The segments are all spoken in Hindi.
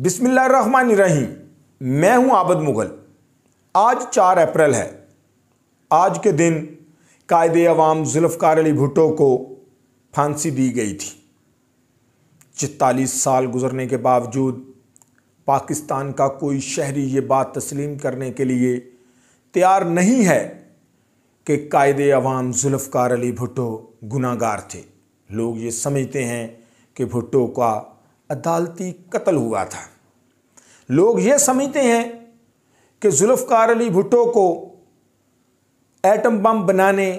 बिसमीम मैं हूं आबद मुग़ल आज चार अप्रैल है आज के दिन कायद अवाम जुल्फ़ार अली भुटो को फांसी दी गई थी चालीस साल गुजरने के बावजूद पाकिस्तान का कोई शहरी ये बात तस्लीम करने के लिए तैयार नहीं है कि कायद अवाम जुल्फ़ार अली भुटो गुनागार थे लोग ये समझते हैं कि भुटो का अदालती कत्ल हुआ था लोग ये समझते हैं कि जुल्फ़ार अली भुट्टो को एटम बम बनाने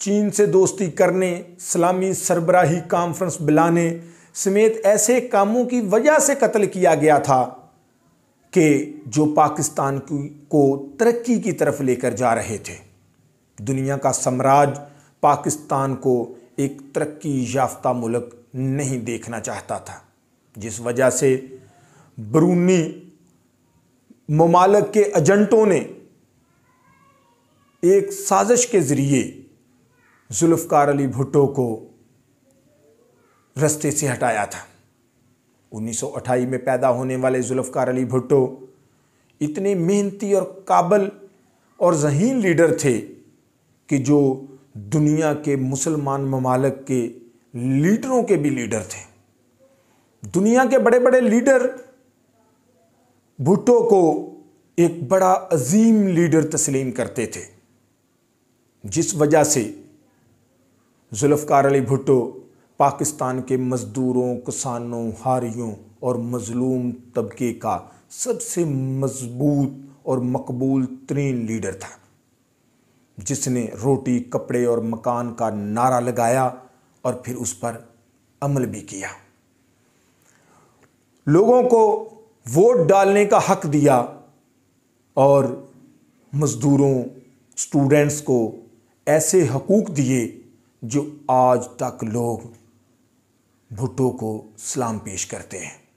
चीन से दोस्ती करने सलामी सरबराही कॉन्फ्रेंस बुलाने समेत ऐसे कामों की वजह से कत्ल किया गया था कि जो पाकिस्तान की को तरक्की की तरफ लेकर जा रहे थे दुनिया का साम्राज्य पाकिस्तान को एक तरक्की याफ्ता मुल्क नहीं देखना चाहता था जिस वजह से बरूनी ममालक के एजेंटों ने एक साजिश के ज़रिए जुल्फ़ार अली भुट्टो को रस्ते से हटाया था उन्नीस सौ में पैदा होने वाले जुल्फ़ार अली भुट्टो इतने मेहनती और काबल और जहीन लीडर थे कि जो दुनिया के मुसलमान ममालक के लीडरों के भी लीडर थे दुनिया के बड़े बड़े लीडर भुट्टो को एक बड़ा अजीम लीडर तस्लीम करते थे जिस वजह से जुल्फकार अली भुट्टो पाकिस्तान के मज़दूरों किसानों हारियों और मज़लूम तबके का सबसे मजबूत और मकबूल तरीन लीडर था जिसने रोटी कपड़े और मकान का नारा लगाया और फिर उस पर अमल भी किया लोगों को वोट डालने का हक दिया और मज़दूरों स्टूडेंट्स को ऐसे हकूक़ दिए जो आज तक लोग भुट्टो को सलाम पेश करते हैं